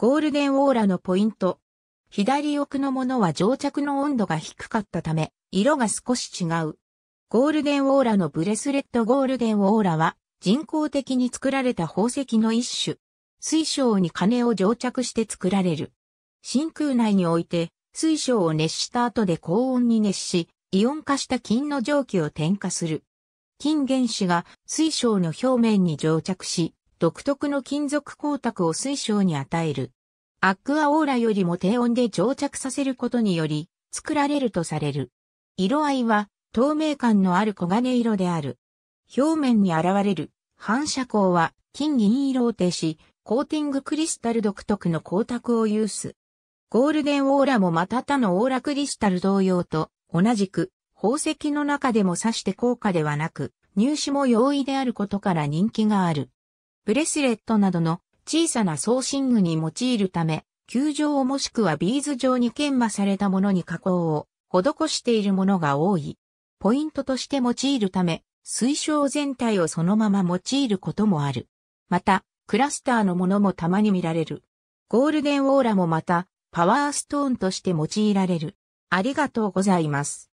ゴールデンオーラのポイント。左奥のものは乗着の温度が低かったため、色が少し違う。ゴールデンオーラのブレスレットゴールデンオーラは人工的に作られた宝石の一種。水晶に金を乗着して作られる。真空内において水晶を熱した後で高温に熱し、イオン化した金の蒸気を点火する。金原子が水晶の表面に乗着し、独特の金属光沢を水晶に与える。アクアオーラよりも低温で蒸着させることにより、作られるとされる。色合いは、透明感のある黄金色である。表面に現れる反射光は金銀色を呈し、コーティングクリスタル独特の光沢を有す。ゴールデンオーラもまた他のオーラクリスタル同様と同じく宝石の中でも指して高価ではなく入手も容易であることから人気がある。ブレスレットなどの小さな送信具に用いるため、球状もしくはビーズ状に研磨されたものに加工を施しているものが多い。ポイントとして用いるため、水晶全体をそのまま用いることもある。また、クラスターのものもたまに見られる。ゴールデンオーラもまた、パワーストーンとして用いられる。ありがとうございます。